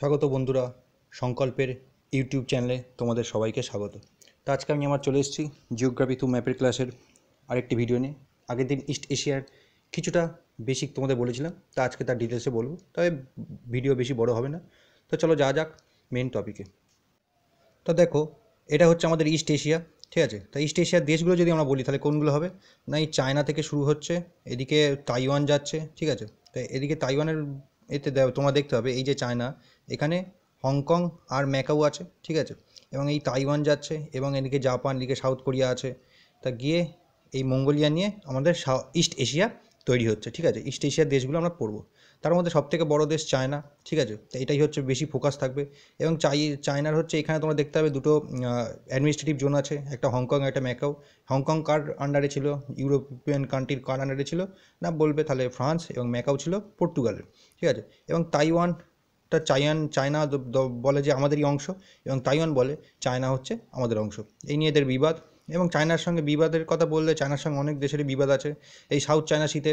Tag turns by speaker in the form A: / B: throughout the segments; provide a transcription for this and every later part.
A: স্বাগত বন্ধুরা সংকল্পের ইউটিউব চ্যানেলে তোমাদের সবাইকে স্বাগত তো আজকে আমি আমার চলে এসেছি জিওগ্রাফি টু ম্যাপের ক্লাসের আরেকটি ভিডিও নিয়ে আগের দিন ইস্ট এশিয়ার কিছুটা বেসিক তোমাদের বলেছিলাম তা আজকে তার ডিটেলসে বলবো তবে ভিডিও বেশি বড় হবে না তো চলো যা যাক মেন টপিকে তো দেখো এটা হচ্ছে আমাদের ইস্ট এশিয়া ঠিক আছে তা ইস্ট এশিয়ার দেশগুলো যদি আমরা বলি তাহলে কোনগুলো হবে না এই চায়না থেকে শুরু হচ্ছে এদিকে তাইওয়ান যাচ্ছে ঠিক আছে তো এদিকে তাইওয়ানের এতে তোমার দেখতে হবে এই যে চায়না এখানে হংকং আর ম্যাকাউ আছে ঠিক আছে এবং এই তাইওয়ান যাচ্ছে এবং এদিকে জাপান এদিকে সাউথ কোরিয়া আছে তা গিয়ে এই মঙ্গোলিয়া নিয়ে আমাদের ইস্ট এশিয়া তৈরি হচ্ছে ঠিক আছে ইস্ট এশিয়ার দেশগুলো আমরা পড়বো তার মধ্যে সবথেকে বড় দেশ চায়না ঠিক আছে তো এটাই হচ্ছে বেশি ফোকাস থাকবে এবং চাই চায়নার হচ্ছে এখানে তোমরা দেখতে হবে দুটো অ্যাডমিনিস্ট্রেটিভ জোন আছে একটা হংকং একটা ম্যাকাও হংকং কার আন্ডারে ছিল ইউরোপিয়ান কান্ট্রির কার আন্ডারে ছিল না বলবে তাহলে ফ্রান্স এবং ম্যাকাও ছিল পর্তুগালের ঠিক আছে এবং তাইওয়ানটা চায়ান চায়না বলে যে আমাদেরই অংশ এবং তাইওয়ান বলে চায়না হচ্ছে আমাদের অংশ এই নিয়ে এদের বিবাদ এবং চায়নার সঙ্গে বিবাদের কথা বললে চায়নার সঙ্গে অনেক দেশেরই বিবাদ আছে এই সাউথ চায়না শীতে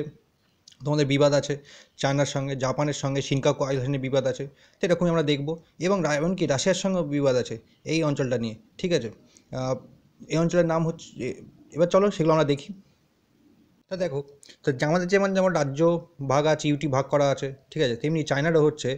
A: তোমাদের বিবাদ আছে চায়নার সঙ্গে জাপানের সঙ্গে সিনকাকু আইল্যান্ডের বিবাদ আছে তো এরকমই আমরা দেখব এবং এমনকি রাশিয়ার সঙ্গেও বিবাদ আছে এই অঞ্চলটা নিয়ে ঠিক আছে এই অঞ্চলের নাম হচ্ছে এবার চলো সেগুলো আমরা দেখি তা দেখো তো আমাদের যেমন যেমন রাজ্য ভাগ আছে ইউটি ভাগ করা আছে ঠিক আছে তেমনি চায়নারও হচ্ছে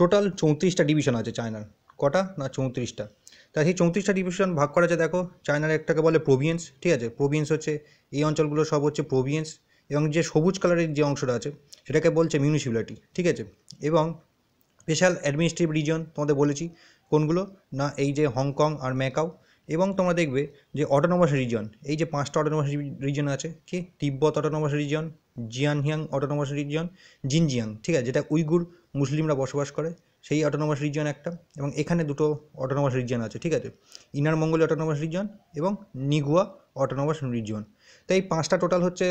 A: টোটাল চৌত্রিশটা ডিভিশন আছে চায়নার কটা না চৌত্রিশটা তা সেই চৌত্রিশটা ডিভিশন ভাগ করা আছে দেখো চায়নার একটাকে বলে প্রভিয়েন্স ঠিক আছে প্রভিয়েন্স হচ্ছে এই অঞ্চলগুলো সব হচ্ছে প্রভিয়েন্স এবং যে সবুজ কালারের যে অংশটা আছে সেটাকে বলছে মিউনিসিপ্যালিটি ঠিক আছে এবং স্পেশাল অ্যাডমিনিস্ট্রেটিভ রিজন তোমাদের বলেছি কোনগুলো না এই যে হংকং আর ম্যাকাও এবং তোমরা দেখবে যে অটোনোমাস রিজন এই যে পাঁচটা অটোনোমাস রিজন আছে কি তিব্বত অটোনোমাস রিজন জিয়ানহিয়াং অটোনোমাস রিজন জিনজিয়াং ঠিক আছে যেটা উইগুর মুসলিমরা বসবাস করে সেই অটোনোমাস রিজন একটা এবং এখানে দুটো অটোনোমাস রিজন আছে ঠিক আছে ইনার মঙ্গোলিয়া অটোনোমাস রিজন এবং নিগুয়া অটোনোমাস রিজন তো এই পাঁচটা টোটাল হচ্ছে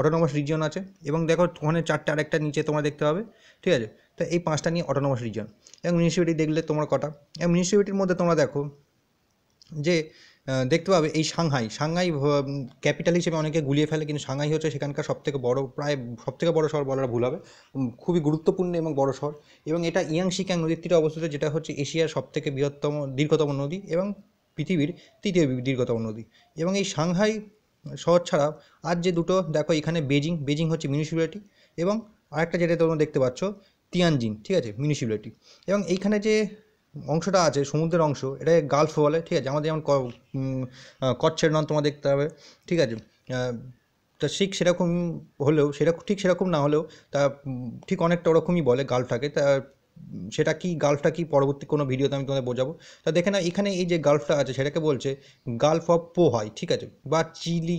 A: অটোনোমাস রিজন আছে এবং দেখো ওখানে চারটে আরেকটা নিচে তোমরা দেখতে পাবে ঠিক আছে তো এই পাঁচটা নিয়ে অটোনোমাস রিজন এবং মিউনিসিপ্যালিটি দেখলে তোমার কটা এবং মিউনিসিপ্যালিটির মধ্যে তোমরা দেখো যে দেখতে পাবে এই সাংহাই সাংহাই ক্যাপিটাল হিসেবে অনেকে গুলিয়ে ফেলে কিন্তু সাংহাই হচ্ছে সেখানকার সবথেকে বড় প্রায় সবথেকে বড় শহর বলার ভুল হবে খুবই গুরুত্বপূর্ণ এবং বড় শহর এবং এটা ইয়াংশিক্যাং নদীর তীরে অবস্থিত যেটা হচ্ছে এশিয়ার সবথেকে বৃহত্তম দীর্ঘতম নদী এবং পৃথিবীর তৃতীয় দীর্ঘতম নদী এবং এই সাংহাই শহর ছাড়া আর যে দুটো দেখো এখানে বেজিং বেজিং হচ্ছে মিউনিসিপ্যালিটি এবং আরেকটা যেটা তোমরা দেখতে পাচ্ছ তিয়ানজিন ঠিক আছে মিউনিসিপ্যালিটি এবং এইখানে যে অংশটা আছে সমুদ্রের অংশ এটাকে গালফ বলে ঠিক আছে আমাদের যেমন কচ্ছের নর্দমা দেখতে হবে ঠিক আছে তা ঠিক সেরকম হলেও সেরকম ঠিক সেরকম না হলেও তা ঠিক অনেকটা ওরকমই বলে গালফটাকে তা সেটা কি গালফটা কি পরবর্তী কোনো ভিডিওতে আমি তোমাদের বোঝাবো তা দেখে না এখানে এই যে গালফটা আছে সেটাকে বলছে গালফ অফ পোহাই ঠিক আছে বা চিলি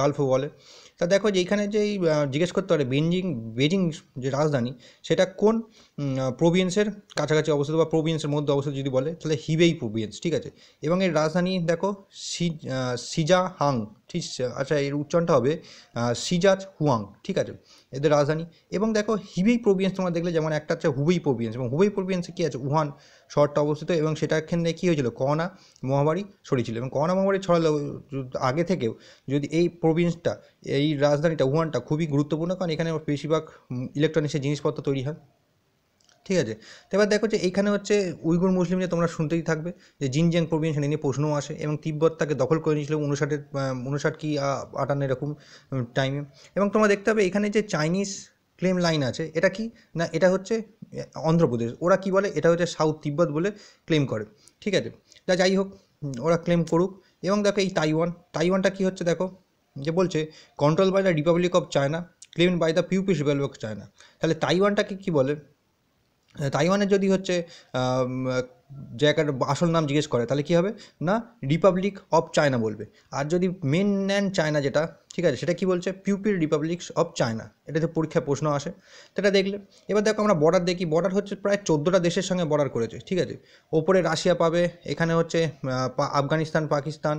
A: গালফ বলে তা দেখো যে এখানে যে জিজ্ঞেস করতে পারে বেঞ্জিং বেজিং যে রাজধানী সেটা কোন প্রোভিয়েন্সের কাছাকাছি অবস্থিত বা প্রোভিয়েন্সের মধ্যে অবস্থিত যদি বলে তাহলে হিবেই প্রোভিয়েন্স ঠিক আছে এবং এর রাজধানী দেখো সিজা হাং ঠিক আচ্ছা এর উচ্চারণটা হবে সিজাজ হুয়াং ঠিক আছে এদের রাজধানী এবং দেখো হিবি প্রভিয়েন্স তোমরা দেখলে যেমন একটা হচ্ছে হুবেই প্রভিয়েন্স এবং হুবেই প্রভিয়েন্সে কী আছে উহান শহরটা অবস্থিত এবং সেটার ক্ষেত্রে কী হয়েছিল করোনা মহামারী ছড়িয়েছিল এবং করোনা মহামারী ছড়ালেও আগে থেকেও যদি এই প্রভিয়েন্সটা এই রাজধানীটা উহানটা খুবই গুরুত্বপূর্ণ কারণ এখানে বেশিরভাগ ইলেকট্রনিক্সের জিনিসপত্র তৈরি হয় ঠিক আছে এবার দেখো যে এইখানে হচ্ছে উইগুর মুসলিম যে তোমরা শুনতেই থাকবে যে জিনজিয়াং প্রভিন্স নিয়ে প্রশ্নও আসে এবং তিব্বত তাকে দখল করে নিয়েছিল উনষাটের উনষাট কি আটান্ন এরকম টাইমে এবং তোমরা দেখতে হবে এখানে যে চাইনিজ ক্লেম লাইন আছে এটা কি না এটা হচ্ছে অন্ধ্রপ্রদেশ ওরা কি বলে এটা হচ্ছে সাউথ তিব্বত বলে ক্লেম করে ঠিক আছে তা যাই হোক ওরা ক্লেম করুক এবং দেখো এই তাইওয়ান তাইওয়ানটা কি হচ্ছে দেখো যে বলছে control by the Republic of China claim by the People's Republic of China তাহলে তাইওয়ানটাকে কি বলে তাইওয়ানের যদি হচ্ছে জায়গার আসল নাম জিজ্ঞেস করে তাহলে কী হবে না রিপাবলিক অফ চায়না বলবে আর যদি মেন ল্যান্ড চায়না যেটা ঠিক আছে সেটা কি বলছে পিউপিল রিপাবলিক্স অফ চায়না এটাতে পরীক্ষা প্রশ্ন আসে সেটা দেখলে এবার দেখো আমরা বর্ডার দেখি বর্ডার হচ্ছে প্রায় চোদ্দোটা দেশের সঙ্গে বর্ডার করেছে ঠিক আছে ওপরে রাশিয়া পাবে এখানে হচ্ছে আফগানিস্তান পাকিস্তান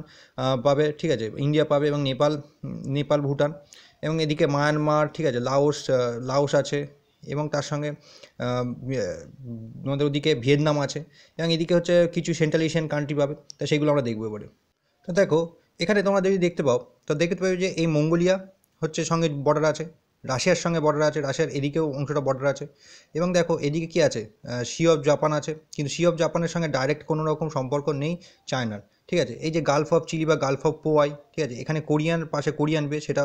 A: পাবে ঠিক আছে ইন্ডিয়া পাবে এবং নেপাল নেপাল ভুটান এবং এদিকে মায়ানমার ঠিক আছে লাওস লাওস আছে এবং তার সঙ্গে ইয়ে, আমাদের ওদিকে ভিয়েতনাম আছে এবং এদিকে হচ্ছে কিছু সেন্ট্রাল এশিয়ান কান্ট্রি পাবে তো সেইগুলো আমরা দেখবো এবারে তো দেখো এখানে তোমরা যদি দেখতে পাও তো দেখতে পাবে যে এই মঙ্গোলিয়া হচ্ছে সঙ্গে বর্ডার আছে রাশিয়ার সঙ্গে বর্ডার আছে রাশিয়ার এদিকেও অংশটা বর্ডার আছে এবং দেখো এদিকে কি আছে সি অফ জাপান আছে কিন্তু সি অফ জাপানের সঙ্গে ডাইরেক্ট কোনো রকম সম্পর্ক নেই চায়নার ঠিক আছে এই যে গালফ অফ চিলি বা গালফ অফ পোয়াই ঠিক আছে এখানে কোরিয়ান পাশে কোরিয়ান বে সেটা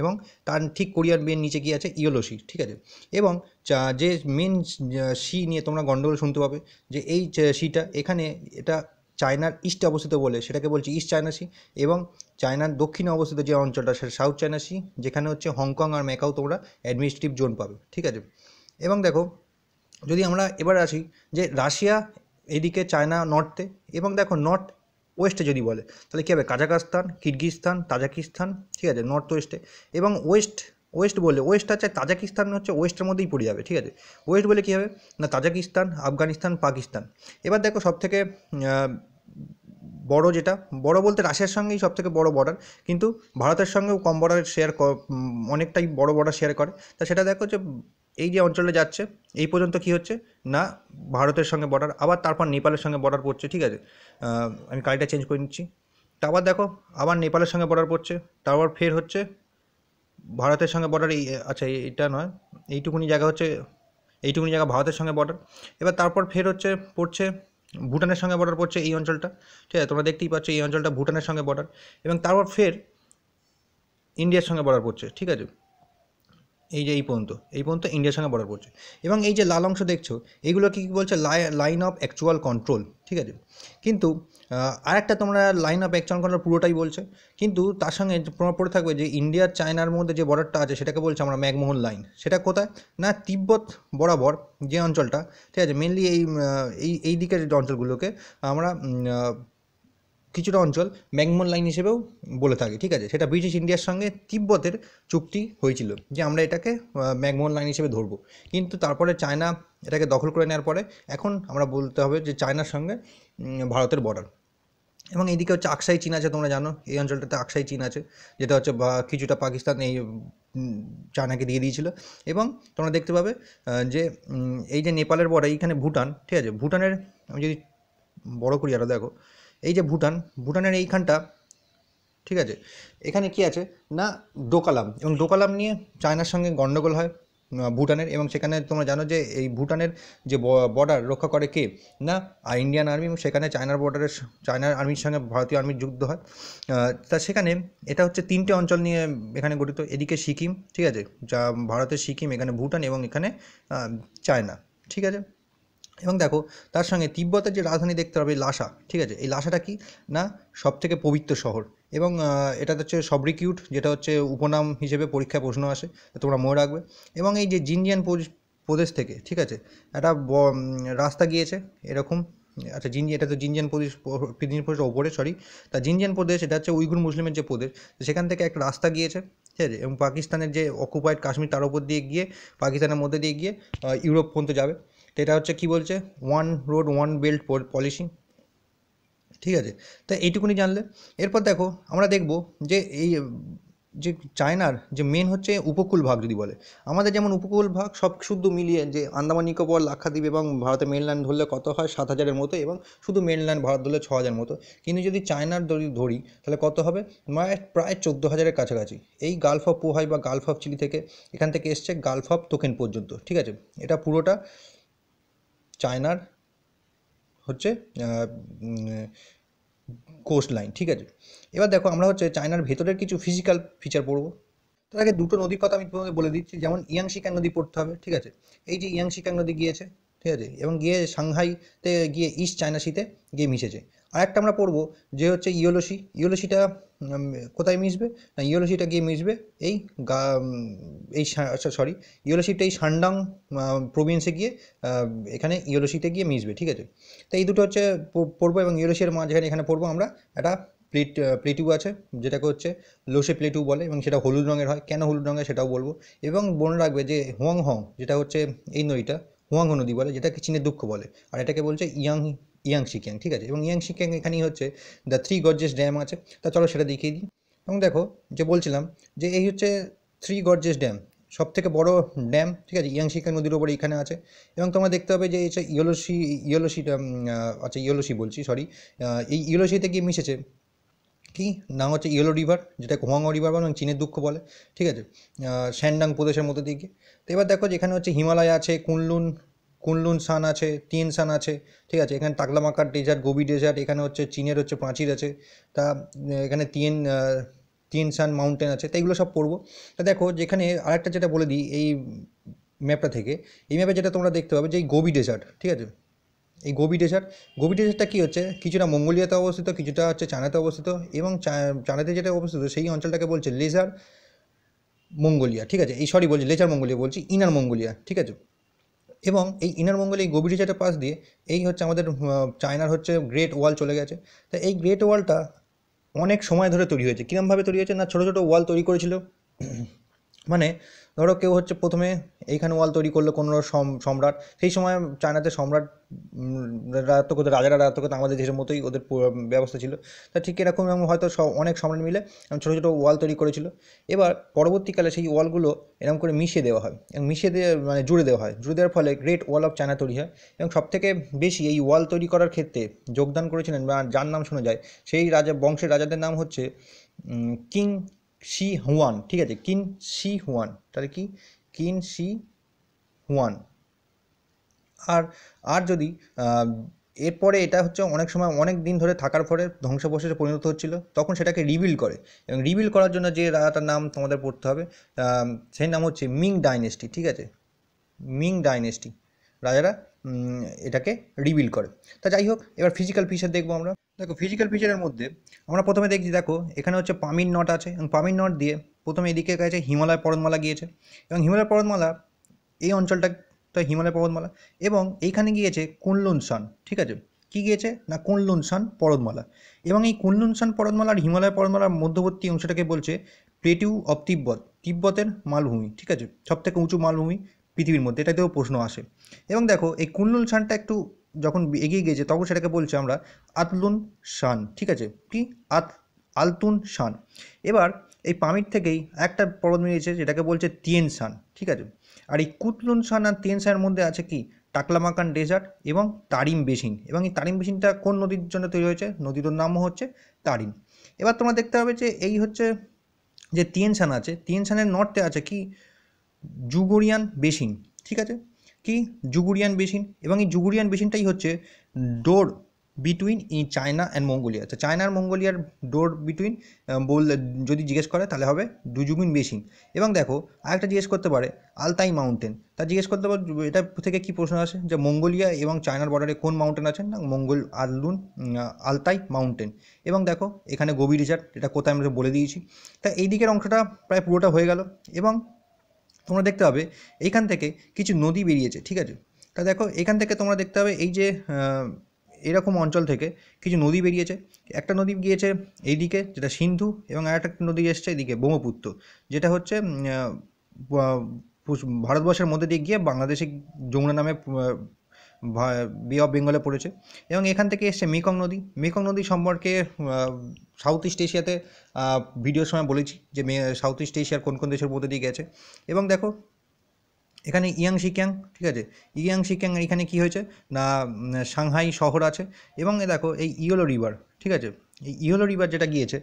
A: এবং তার ঠিক কোরিয়ার বিয়ের নিচে কী আছে ইয়োলোসি ঠিক আছে এবং যে মেন সি নিয়ে তোমরা গণ্ডগোল শুনতে পাবে যে এই সিটা এখানে এটা চায়নার ইস্টে অবস্থিত বলে সেটাকে বলছি ইস্ট চায়না সি এবং চায়নার দক্ষিণে অবস্থিত যে অঞ্চলটা সেটা সাউথ চায়না সি যেখানে হচ্ছে হংকং আর ম্যাকাও তোমরা অ্যাডমিনিস্ট্রেটিভ জোন পাবে ঠিক আছে এবং দেখো যদি আমরা এবার আসি যে রাশিয়া এদিকে চায়না নর্থে এবং দেখো নর্থ ওয়েস্টে যদি বলে তাহলে কী হবে কাজাকাস্তান কিরগিস্তান তাজাকিস্তান ঠিক আছে নর্থ ওয়েস্টে এবং ওয়েস্ট ওয়েস্ট বলে ওয়েস্ট আছে তাজাকিস্তান হচ্ছে ওয়েস্টের মধ্যেই পড়ে যাবে ঠিক আছে ওয়েস্ট বলে কী হবে না তাজাকিস্তান আফগানিস্তান পাকিস্তান এবার দেখো সবথেকে বড় যেটা বড় বলতে রাশিয়ার সঙ্গেই সব থেকে বড় বর্ডার কিন্তু ভারতের সঙ্গেও কম বর্ডার শেয়ার অনেকটাই বড় বর্ডার শেয়ার করে তা সেটা দেখো যে এই যে অঞ্চলে যাচ্ছে এই পর্যন্ত কি হচ্ছে না ভারতের সঙ্গে বর্ডার আবার তারপর নেপালের সঙ্গে বর্ডার পড়ছে ঠিক আছে আমি কালিটা চেঞ্জ করে নিচ্ছি তারপর দেখো আবার নেপালের সঙ্গে বর্ডার পড়ছে তারপর ফের হচ্ছে ভারতের সঙ্গে বর্ডার এই আচ্ছা এটা নয় এইটুকুনি জায়গা হচ্ছে এইটুকুনি জায়গা ভারতের সঙ্গে বর্ডার এবার তারপর ফের হচ্ছে পড়ছে ভুটানের সঙ্গে বর্ডার পড়ছে এই অঞ্চলটা ঠিক আছে তোমরা দেখতেই পাচ্ছ এই অঞ্চলটা ভুটানের সঙ্গে বর্ডার এবং তারপর ফের ইন্ডিয়ার সঙ্গে বর্ডার পড়ছে ঠিক আছে এই যে এই পর্যন্ত এই পর্যন্ত ইন্ডিয়ার সঙ্গে বর্ডার পড়ছে এবং এই যে লাল অংশ দেখছো এইগুলো কী বলছে লাইন অফ অ্যাকচুয়াল কন্ট্রোল ঠিক আছে কিন্তু আরেকটা তোমরা লাইন অফ অ্যাকচুয়াল কন্ট্রোল পুরোটাই বলছে কিন্তু তার সঙ্গে প্রমাণ পড়ে থাকবে যে ইন্ডিয়ার চায়নার মধ্যে যে বর্ডারটা আছে সেটাকে বলছে আমরা ম্যাকমোহন লাইন সেটা কোথায় না তিব্বত বরাবর যে অঞ্চলটা ঠিক আছে মেনলি এই এই দিকের অঞ্চলগুলোকে আমরা কিছুটা অঞ্চল ম্যাগমন লাইন হিসেবেও বলে থাকে ঠিক আছে সেটা ব্রিটিশ ইন্ডিয়ার সঙ্গে তিব্বতের চুক্তি হয়েছিল যে আমরা এটাকে ম্যাগমোহন লাইন হিসেবে ধরবো কিন্তু তারপরে চায়না এটাকে দখল করে নেওয়ার পরে এখন আমরা বলতে হবে যে চায়নার সঙ্গে ভারতের বর্ডার এবং এইদিকে হচ্ছে আকসাই চীন আছে তোমরা জানো এই অঞ্চলটাতে আকসাই চীন আছে যেটা হচ্ছে কিছুটা পাকিস্তান এই চায়নাকে দিয়ে দিয়েছিল এবং তোমরা দেখতে পাবে যে এই যে নেপালের বর্ডার এইখানে ভুটান ঠিক আছে ভুটানের আমি যদি বড়ো করি আরও দেখো এই যে ভুটান ভুটানের এইখানটা ঠিক আছে এখানে কি আছে না ডোকালাম এবং ডোকালাম নিয়ে চায়নার সঙ্গে গণ্ডগোল হয় ভুটানের এবং সেখানে তোমরা জানো যে এই ভুটানের যে বর্ডার রক্ষা করে কে না ইন্ডিয়ান আর্মি এবং সেখানে চায়নার বর্ডারের চায়নার আর্মির সঙ্গে ভারতীয় আর্মির যুদ্ধ হয় তা সেখানে এটা হচ্ছে তিনটে অঞ্চল নিয়ে এখানে গঠিত এদিকে সিকিম ঠিক আছে যা ভারতের সিকিম এখানে ভুটান এবং এখানে চায়না ঠিক আছে এবং দেখো তার সঙ্গে তিব্বতের যে রাজধানী দেখতে পাবে লাসা ঠিক আছে এই লাসাটা কি না সব থেকে পবিত্র শহর এবং এটা হচ্ছে সবরিকিউট যেটা হচ্ছে উপনাম হিসেবে পরীক্ষায় প্রশ্ন আসে তোমরা মনে রাখবে এবং এই যে জিনজিয়ান প্রদেশ থেকে ঠিক আছে একটা রাস্তা গিয়েছে এরকম আচ্ছা জিনজি এটা তো জিনজিয়ান প্রদেশ জিনজিয়ান প্রদেশের ওপরে সরি তা জিনজিয়ান প্রদেশ এটা হচ্ছে উইগুর মুসলিমের যে প্রদেশ সেখান থেকে একটা রাস্তা গিয়েছে ঠিক আছে এবং পাকিস্তানের যে অকুপাইড কাশ্মীর তার উপর দিয়ে গিয়ে পাকিস্তানের মধ্যে দিয়ে গিয়ে ইউরোপ পর্যন্ত যাবে তো এটা হচ্ছে কি বলছে one road one belt policy ঠিক আছে তা এইটুকুনি জানলে এরপর দেখো আমরা দেখব যে এই যে চায়নার যে মেন হচ্ছে উপকূল ভাগ যদি বলে আমাদের যেমন উপকূল ভাগ সব শুধু মিলিয়ে যে আন্দামান নিকোবর লাক্ষাদ্বীপ এবং ভারতের মেনল্যান্ড ধরলে কত হয় সাত হাজারের মতো এবং শুধু মেনল্যান্ড ভারত ধরলে ছ হাজার মতো কিন্তু যদি চায়নার যদি ধরি তাহলে কত হবে প্রায় চোদ্দো হাজারের কাছাকাছি এই গালফ অফ পোহাই বা গালফ অফ চিলি থেকে এখান থেকে এসছে গালফ অফ তোকেন পর্যন্ত ঠিক আছে এটা পুরোটা চায়নার হচ্ছে কোস্ট লাইন ঠিক আছে এবার দেখো আমরা হচ্ছে চায়নার ভেতরের কিছু ফিজিক্যাল ফিচার পড়বো তার আগে দুটো নদীর কথা আমি তোমাকে বলে দিচ্ছি যেমন ইয়াংশিকাং নদী পড়তে হবে ঠিক আছে এই যে ইয়াং ইয়াংশিকাং নদী গিয়েছে ঠিক আছে এবং গিয়ে সাংহাইতে গিয়ে ইস্ট চায়না সিতে গিয়ে মিশেছে আর একটা আমরা পড়বো যে হচ্ছে ইয়োলোসি ইয়োলোসিটা কোথায় মিশবে না ইয়োলোসিটা গিয়ে মিশবে এই গা এই সরি ইয়োলোসিটা এই সান্ডাং প্রভিন্সে গিয়ে এখানে ইয়োলোসিতে গিয়ে মিশবে ঠিক আছে তো এই দুটো হচ্ছে পড়বো এবং ইয়োলোসিয়ার মাঝখানে এখানে পড়বো আমরা একটা প্লেট প্লেটু আছে যেটাকে হচ্ছে লোসে প্লেটু বলে এবং সেটা হলুদ রঙের হয় কেন হলুদ রঙের সেটাও বলবো এবং মনে রাখবে যে হুয়াং হং যেটা হচ্ছে এই নদীটা হুয়াং নদী বলে যেটাকে চীনের দুঃখ বলে আর এটাকে বলছে ইয়াং ইয়াংশি ক্যাং ঠিক আছে এবং ইয়াং ক্যাং এখানেই হচ্ছে দ্য থ্রি গর্জেস ড্যাম আছে তা চলো সেটা দেখিয়ে দিই এবং দেখো যে বলছিলাম যে এই হচ্ছে থ্রি গর্জেস ড্যাম সব থেকে বড়ো ড্যাম ঠিক আছে ইয়াং ক্যাং নদীর ওপরে এখানে আছে এবং তোমরা দেখতে পাবে যে হচ্ছে ইয়োলোসি ইয়োলোসিটা আচ্ছা ইয়োলোসি বলছি সরি এই ইয়োলোসিতে গিয়ে মিশেছে কি নাম হচ্ছে ইয়েলো রিভার যেটা হোয়াংও রিভার বলে চীনের দুঃখ বলে ঠিক আছে স্যান্ডাং প্রদেশের মধ্যে দিকে তো এবার দেখো যেখানে হচ্ছে হিমালয় আছে কুনলুন কুনলুন সান আছে তিন সান আছে ঠিক আছে এখানে তাকলামাকার ডেজার্ট গোবি ডেজার্ট এখানে হচ্ছে চীনের হচ্ছে প্রাচীর আছে তা এখানে তিন তিন সান মাউন্টেন আছে তো এগুলো সব পড়বো তা দেখো যেখানে আরেকটা যেটা বলে দিই এই ম্যাপটা থেকে এই ম্যাপে যেটা তোমরা দেখতে পাবে যে এই গোবি ডেজার্ট ঠিক আছে এই গোবি ডেজার্ট গোবি ডেজার্টটা কী হচ্ছে কিছুটা মঙ্গোলিয়াতে অবস্থিত কিছুটা হচ্ছে চায়নাতে অবস্থিত এবং চায়নাতে যেটা অবস্থিত সেই অঞ্চলটাকে বলছে লেজার মঙ্গোলিয়া ঠিক আছে এই সরি বলছি লেজার মঙ্গোলিয়া বলছি ইনার মঙ্গোলিয়া ঠিক আছে এবং এই ইনার মঙ্গল এই গভীর গভীরচারের পাশ দিয়ে এই হচ্ছে আমাদের চায়নার হচ্ছে গ্রেট ওয়াল চলে গেছে তা এই গ্রেট ওয়ালটা অনেক সময় ধরে তৈরি হয়েছে কীরমভাবে তৈরি হয়েছে না ছোটো ছোটো ওয়াল তৈরি করেছিল মানে ধরো কেউ হচ্ছে প্রথমে এইখানে ওয়াল তৈরি করলো কোনো সম্রাট সেই সময় চায়নাতে সম্রাট রাজত্ব করতো রাজারা রাজত্ব করতো আমাদের দেশের মতোই ওদের ব্যবস্থা ছিল তা ঠিক এরকম হয়তো অনেক সম্রাট মিলে ছোটো ছোটো ওয়াল তৈরি করেছিল এবার পরবর্তীকালে সেই ওয়ালগুলো এরকম করে মিশিয়ে দেওয়া হয় এবং মিশিয়ে দিয়ে মানে জুড়ে দেওয়া হয় জুড়ে দেওয়ার ফলে গ্রেট ওয়াল অফ চায়না তৈরি হয় এবং সবথেকে বেশি এই ওয়াল তৈরি করার ক্ষেত্রে যোগদান করেছিলেন বা যার নাম শোনা যায় সেই রাজা বংশের রাজাদের নাম হচ্ছে কিং সি হুয়ান ঠিক আছে কিন সি হুয়ান তাহলে কি কিন সি হুয়ান আর আর যদি এরপরে এটা হচ্ছে অনেক সময় অনেক দিন ধরে থাকার পরে ধ্বংসাবশেষে পরিণত হচ্ছিল তখন সেটাকে রিবিল করে এবং রিবিল করার জন্য যে রাজাটার নাম তোমাদের পড়তে হবে সেই নাম হচ্ছে মিং ডাইনেস্টি ঠিক আছে মিং ডাইনেস্টি রাজারা এটাকে রিবিল করে তা যাই হোক এবার ফিজিক্যাল ফিচার দেখবো আমরা দেখো ফিজিক্যাল ফিচারের মধ্যে আমরা প্রথমে দেখছি দেখো এখানে হচ্ছে পামির নট আছে এবং পামির নট দিয়ে প্রথমে এদিকে গেছে হিমালয় পর্বতমালা গিয়েছে এবং হিমালয় পর্বতমালা এই অঞ্চলটা তো হিমালয় পর্বতমালা এবং এইখানে গিয়েছে সান ঠিক আছে কি গিয়েছে না সান পর্বতমালা এবং এই কুনলুনসান পর্বতমালা আর হিমালয় পর্বতমালার মধ্যবর্তী অংশটাকে বলছে প্লেটিউ অব তিব্বত তিব্বতের মালভূমি ঠিক আছে সবথেকে উঁচু মালভূমি পৃথিবীর মধ্যে এটাতেও প্রশ্ন আসে এবং দেখো এই কুনলুন শানটা একটু যখন এগিয়ে গিয়েছে তখন সেটাকে বলছি আমরা আতলুন শান ঠিক আছে কি আত আলতুন শান এবার এই পামির থেকেই একটা পর্বত মিলিয়েছে যেটাকে বলছে তিয়েন শান ঠিক আছে আর এই কুতলুন শান আর তিয়েন শানের মধ্যে আছে কি টাকলামাকান ডেজার্ট এবং তারিম বেসিন এবং এই তারিম বেসিনটা কোন নদীর জন্য তৈরি হয়েছে নদীর নামও হচ্ছে তারিম এবার তোমরা দেখতে পাবে যে এই হচ্ছে যে তিয়েন শান আছে তিয়েন শানের নর্থে আছে কি জুগুরিয়ান বেসিন ঠিক আছে কি জুগুরিয়ান বেসিন এবং এই জুগুরিয়ান বেসিনটাই হচ্ছে ডোর বিটুইন ই চায়না অ্যান্ড মঙ্গোলিয়া তো চায়না আর মঙ্গোলিয়ার ডোর বিটুইন বললে যদি জিজ্ঞেস করে তাহলে হবে দুজুগুন বেসিন এবং দেখো আরেকটা জিজ্ঞেস করতে পারে আলতাই মাউন্টেন তা জিজ্ঞেস করতে পারে এটা থেকে কি প্রশ্ন আসে যে মঙ্গোলিয়া এবং চায়নার বর্ডারে কোন মাউন্টেন আছে না মঙ্গল আলদুন আলতাই মাউন্টেন এবং দেখো এখানে গোবি রিজার্ভ এটা কোথায় আমরা বলে দিয়েছি তা এই দিকের অংশটা প্রায় পুরোটা হয়ে গেল এবং তোমরা দেখতে পাবে এইখান থেকে কিছু নদী বেরিয়েছে ঠিক আছে তা দেখো এখান থেকে তোমরা দেখতে পাবে এই যে এরকম অঞ্চল থেকে কিছু নদী বেরিয়েছে একটা নদী গিয়েছে এইদিকে যেটা সিন্ধু এবং আরেকটা নদী এসছে এদিকে ব্রহ্মপুত্র যেটা হচ্ছে ভারতবর্ষের মধ্যে দিয়ে গিয়ে বাংলাদেশে যমুনা নামে বে অফ বেঙ্গলে পড়েছে এবং এখান থেকে এসছে মেকং নদী মেকং নদী সম্পর্কে সাউথ ইস্ট এশিয়াতে ভিডিওর সময় বলেছি যে সাউথ ইস্ট এশিয়ার কোন কোন দেশের মধ্যে দিয়ে গেছে এবং দেখো এখানে ইয়াং শিক্যাং ঠিক আছে ইয়াং শিক্যাং এখানে কি হয়েছে না সাংহাই শহর আছে এবং দেখো এই ইয়েলো রিভার ঠিক আছে এই ইয়োলো রিভার যেটা গিয়েছে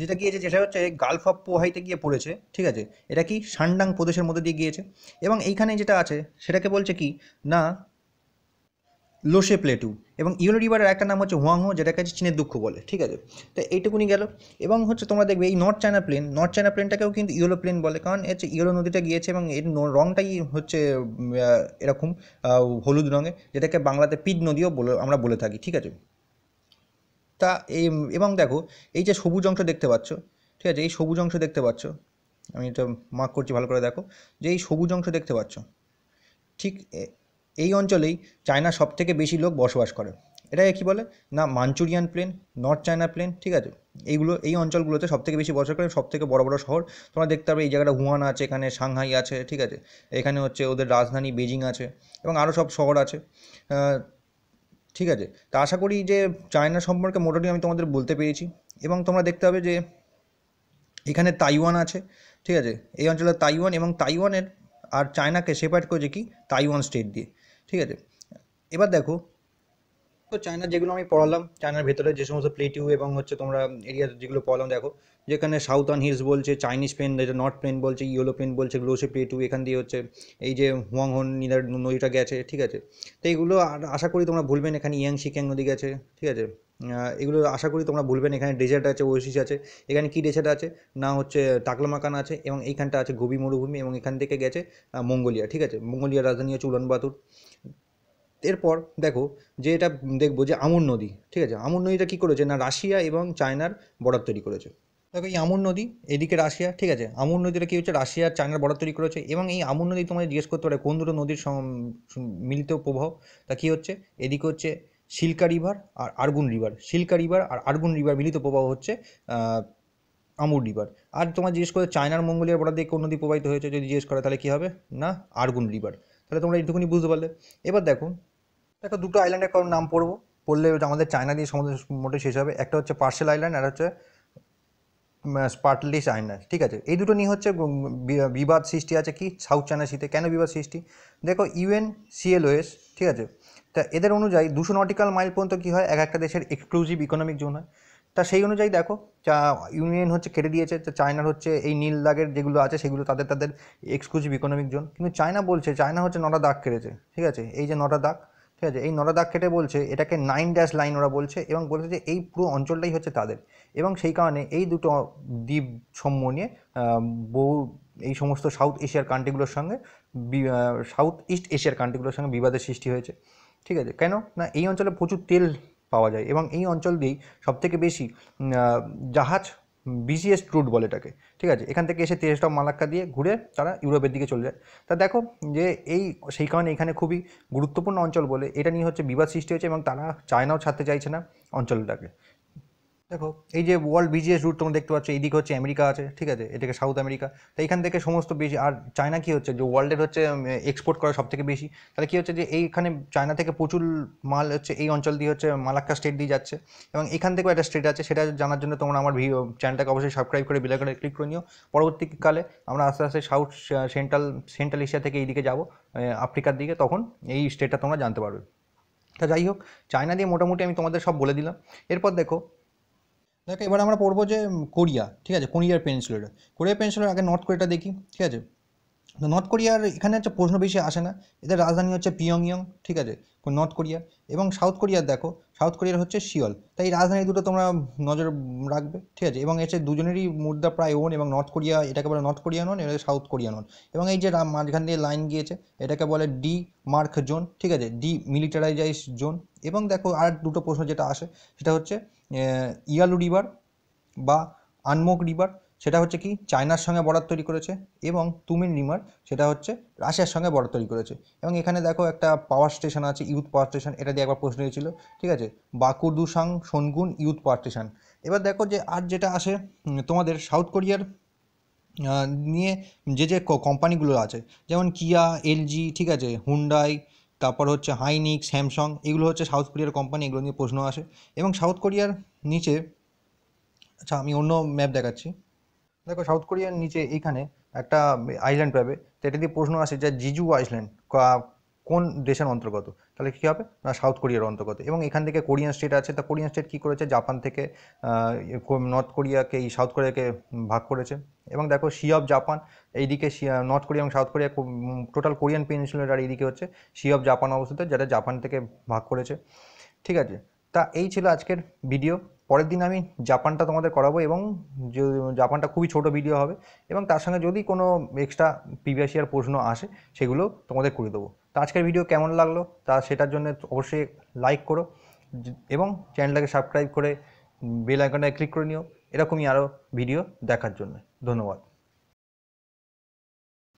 A: যেটা গিয়েছে যেটা হচ্ছে গালফ অফ পোহাইতে গিয়ে পড়েছে ঠিক আছে এটা কি সান্ডাং প্রদেশের মধ্যে দিয়ে গিয়েছে এবং এইখানে যেটা আছে সেটাকে বলছে কি না লোসে প্লেটু এবং ইয়েলো রিভারের একটা নাম হচ্ছে হুয়াংহো যেটাকে চীনের দুঃখ বলে ঠিক আছে তো এইটুকুনি গেল এবং হচ্ছে তোমরা দেখবে এই north China plain north China প্লেনটাকেও কিন্তু ইয়েলো প্লেন বলে কারণ হচ্ছে ইয়েলো নদীটা গিয়েছে এবং এর রঙটাই হচ্ছে এরকম হলুদ রঙে যেটাকে বাংলাতে পিড নদীও বলে আমরা বলে থাকি ঠিক আছে তা এই এবং দেখো এই যে সবুজ অংশ দেখতে পাচ্ছ ঠিক আছে এই সবুজ অংশ দেখতে পাচ্ছ আমি এটা মার্ক করছি ভালো করে দেখো যে এই সবুজ অংশ দেখতে পাচ্ছ ঠিক এই অঞ্চলেই চায়না থেকে বেশি লোক বসবাস করে এটাকে কী বলে না Manchurian plain north China plain ঠিক আছে এইগুলো এই অঞ্চলগুলোতে সব থেকে বেশি বসবাস করে সব থেকে বড় বড় শহর তোমরা দেখতে পাবে এই জায়গাটা হুয়ান আছে এখানে সাংহাই আছে ঠিক আছে এখানে হচ্ছে ওদের রাজধানী বেজিং আছে এবং আরও সব শহর আছে ঠিক আছে তা আশা করি যে চায়না সম্পর্কে মোটামুটি আমি তোমাদের বলতে পেরেছি এবং তোমরা দেখতে হবে যে এখানে তাইওয়ান আছে ঠিক আছে এই অঞ্চলে তাইওয়ান এবং তাইওয়ানের আর চায়নাকে সেপারেট করেছে কি তাইওয়ান স্টেট দিয়ে ঠিক আছে এবার দেখো তো চায়না যেগুলো আমি পড়ালাম চায়নার ভেতরে যে সমস্ত প্লেটিউ এবং হচ্ছে তোমরা এরিয়া যেগুলো পড়ালাম দেখো যেখানে আন হিলস বলছে চাইনিজ পেন যেটা নর্থ পেন বলছে ইয়েলো পেন বলছে গ্লোসে প্লেটু এখান দিয়ে হচ্ছে এই যে হন নিদার নদীটা গেছে ঠিক আছে তো এইগুলো আশা করি তোমরা ভুলবেন এখানে ইয়াং শিক্যাং নদী গেছে ঠিক আছে এগুলো আশা করি তোমরা ভুলবেন এখানে ডেজার্ট আছে ওয়েসিস আছে এখানে কি ডেজার্ট আছে না হচ্ছে টাকলামাকান আছে এবং এইখানটা আছে গোবি মরুভূমি এবং এখান থেকে গেছে মঙ্গোলিয়া ঠিক আছে মঙ্গোলিয়ার রাজধানী হচ্ছে উলানবাতুর এরপর দেখো যে এটা দেখবো যে আমুর নদী ঠিক আছে আমুর নদীটা কী করেছে না রাশিয়া এবং চায়নার বর্ডার তৈরি করেছে দেখো এই আমুর নদী এদিকে রাশিয়া ঠিক আছে আমুর নদীটা কী হচ্ছে রাশিয়া চায়নার বর্ডার তৈরি করেছে এবং এই আমুর নদী তোমাদের জিজ্ঞেস করতে পারে কোন দুটো নদীর মিলিত প্রভাব তা কী হচ্ছে এদিকে হচ্ছে সিল্কা রিভার আর আর্গুন রিভার সিল্কা রিভার আর আর্গুন রিভার মিলিত প্রবাহ হচ্ছে আমুর রিভার আর তোমার জিজ্ঞেস করে চায়নার মঙ্গোলিয়ার বর্ডার দিয়ে কোন নদী প্রবাহিত হয়েছে যদি জিজ্ঞেস করে তাহলে কী হবে না আর্গুন রিভার তাহলে তোমরা এইটুকুনি বুঝতে পারলে এবার দেখো দেখো দুটো আইল্যান্ডের কারণ নাম পড়বো পড়লে আমাদের চায়না দিয়ে সমুদ্র মোটে শেষ হবে একটা হচ্ছে পার্সেল আইল্যান্ড আর হচ্ছে স্পার্টলিস আইল্যান্ড ঠিক আছে এই দুটো নিয়ে হচ্ছে বিবাদ সৃষ্টি আছে কি সাউথ চায়না সিতে কেন বিবাদ সৃষ্টি দেখো ইউএন সিএলওএস ঠিক আছে তা এদের অনুযায়ী দুশো নটিক্যাল মাইল পর্যন্ত কী হয় এক একটা দেশের এক্সক্লুসিভ ইকোনমিক জোন হয় তা সেই অনুযায়ী দেখো চা ইউনিয়ন হচ্ছে কেটে দিয়েছে তো চায়নার হচ্ছে এই নীল দাগের যেগুলো আছে সেগুলো তাদের তাদের এক্সক্লুসিভ ইকোনমিক জোন কিন্তু চায়না বলছে চায়না হচ্ছে নটা দাগ কেটেছে ঠিক আছে এই যে নটা দাগ ঠিক আছে এই নটা দাগ কেটে বলছে এটাকে নাইন ড্যাশ লাইন ওরা বলছে এবং বলছে যে এই পুরো অঞ্চলটাই হচ্ছে তাদের এবং সেই কারণে এই দুটো দ্বীপ সম্ম নিয়ে বহু এই সমস্ত সাউথ এশিয়ার কান্ট্রিগুলোর সঙ্গে সাউথ ইস্ট এশিয়ার কান্ট্রিগুলোর সঙ্গে বিবাদের সৃষ্টি হয়েছে ঠিক আছে কেন না এই অঞ্চলে প্রচুর তেল পাওয়া যায় এবং এই অঞ্চল দিয়েই সবথেকে বেশি জাহাজ বিজিএস্ট রুট বলে এটাকে ঠিক আছে এখান থেকে এসে তেরেস্টপ মালাক্কা দিয়ে ঘুরে তারা ইউরোপের দিকে চলে যায় তা দেখো যে এই সেই কারণে এখানে খুবই গুরুত্বপূর্ণ অঞ্চল বলে এটা নিয়ে হচ্ছে বিবাদ সৃষ্টি হয়েছে এবং তারা চায়নাও ছাড়তে চাইছে না অঞ্চলটাকে দেখো এই যে ওয়ার্ল্ড বিজিএস রুট তোমরা দেখতে পাচ্ছ এইদিকে হচ্ছে আমেরিকা আছে ঠিক আছে এটাকে সাউথ আমেরিকা তো এখান থেকে সমস্ত বেশি আর চায়না কী হচ্ছে যে ওয়ার্ল্ডের হচ্ছে এক্সপোর্ট করা সব থেকে বেশি তাহলে কী হচ্ছে যে এইখানে চায়না থেকে প্রচুর মাল হচ্ছে এই অঞ্চল দিয়ে হচ্ছে মালাক্কা স্টেট দিয়ে যাচ্ছে এবং এখান থেকেও একটা স্টেট আছে সেটা জানার জন্য তোমরা আমার ভিডিও চ্যানেলটাকে অবশ্যই সাবস্ক্রাইব করে করে ক্লিক করে নিও পরবর্তীকালে আমরা আস্তে আস্তে সাউথ সেন্ট্রাল সেন্ট্রাল এশিয়া থেকে এইদিকে যাব আফ্রিকার দিকে তখন এই স্টেটটা তোমরা জানতে পারবে তা যাই হোক চায়না দিয়ে মোটামুটি আমি তোমাদের সব বলে দিলাম এরপর দেখো দেখো এবার আমরা পড়বো যে কোরিয়া ঠিক আছে কোরিয়ার পেনিনসুলার কোরিয়ার পেনসিলের আগে নর্থ কোরিয়াটা দেখি ঠিক আছে নর্থ কোরিয়ার এখানে হচ্ছে প্রশ্ন বেশি আসে না এদের রাজধানী হচ্ছে পিয়ংইয়ং ঠিক আছে নর্থ কোরিয়া এবং সাউথ কোরিয়ার দেখো সাউথ কোরিয়ার হচ্ছে শিওল তাই রাজধানী দুটো তোমরা নজর রাখবে ঠিক আছে এবং এসে দুজনেরই মুদ্রা প্রায় ওন এবং নর্থ কোরিয়া এটাকে বলে নর্থ কোরিয়া নন এটা সাউথ কোরিয়া নন এবং এই যে মাঝখান দিয়ে লাইন গিয়েছে এটাকে বলে ডি মার্ক জোন ঠিক আছে ডি মিলিটারাইজাইজ জোন এবং দেখো আর দুটো প্রশ্ন যেটা আসে সেটা হচ্ছে ইয়ালু রিভার বা আনমোক রিভার সেটা হচ্ছে কি চায়নার সঙ্গে বর্ডার তৈরি করেছে এবং তুমিন রিমার সেটা হচ্ছে রাশিয়ার সঙ্গে বর্ডার তৈরি করেছে এবং এখানে দেখো একটা পাওয়ার স্টেশন আছে ইউথ পাওয়ার স্টেশন এটা দিয়ে একবার প্রশ্ন হয়েছিল ঠিক আছে দুসাং সোনগুন ইউথ পাওয়ার স্টেশন এবার দেখো যে আর যেটা আসে তোমাদের সাউথ কোরিয়ার নিয়ে যে যে কোম্পানিগুলো আছে যেমন কিয়া এলজি ঠিক আছে হুন্ডাই তারপর হচ্ছে হাইনিক স্যামসং এগুলো হচ্ছে সাউথ কোরিয়ার কোম্পানি এগুলো নিয়ে প্রশ্ন আসে এবং সাউথ কোরিয়ার নিচে আচ্ছা আমি অন্য ম্যাপ দেখাচ্ছি দেখো সাউথ কোরিয়ার নিচে এখানে একটা আইল্যান্ড পাবে তো এটা দিয়ে প্রশ্ন আসে যা জিজু আইল্যান্ড কোন দেশের অন্তর্গত তাহলে কী হবে না সাউথ কোরিয়ার অন্তর্গত এবং এখান থেকে কোরিয়ান স্টেট আছে তা কোরিয়ান স্টেট কী করেছে জাপান থেকে নর্থ কোরিয়াকে এই সাউথ কোরিয়াকে ভাগ করেছে এবং দেখো সি অফ জাপান এইদিকে নর্থ কোরিয়া এবং সাউথ কোরিয়া টোটাল কোরিয়ান পেনিনসুলার আর এইদিকে হচ্ছে সি অফ জাপান অবস্থিত যেটা জাপান থেকে ভাগ করেছে ঠিক আছে তা এই ছিল আজকের ভিডিও পরের দিন আমি জাপানটা তোমাদের করাবো এবং জাপানটা খুবই ছোট ভিডিও হবে এবং তার সঙ্গে যদি কোনো এক্সট্রা প্রিভিয়াস ইয়ার প্রশ্ন আসে সেগুলো তোমাদের করে দেবো তো আজকের ভিডিও কেমন লাগলো তা সেটার জন্য অবশ্যই লাইক করো এবং চ্যানেলটাকে সাবস্ক্রাইব করে বেল আইকনটা ক্লিক করে নিও এরকমই আরও ভিডিও দেখার জন্য ধন্যবাদ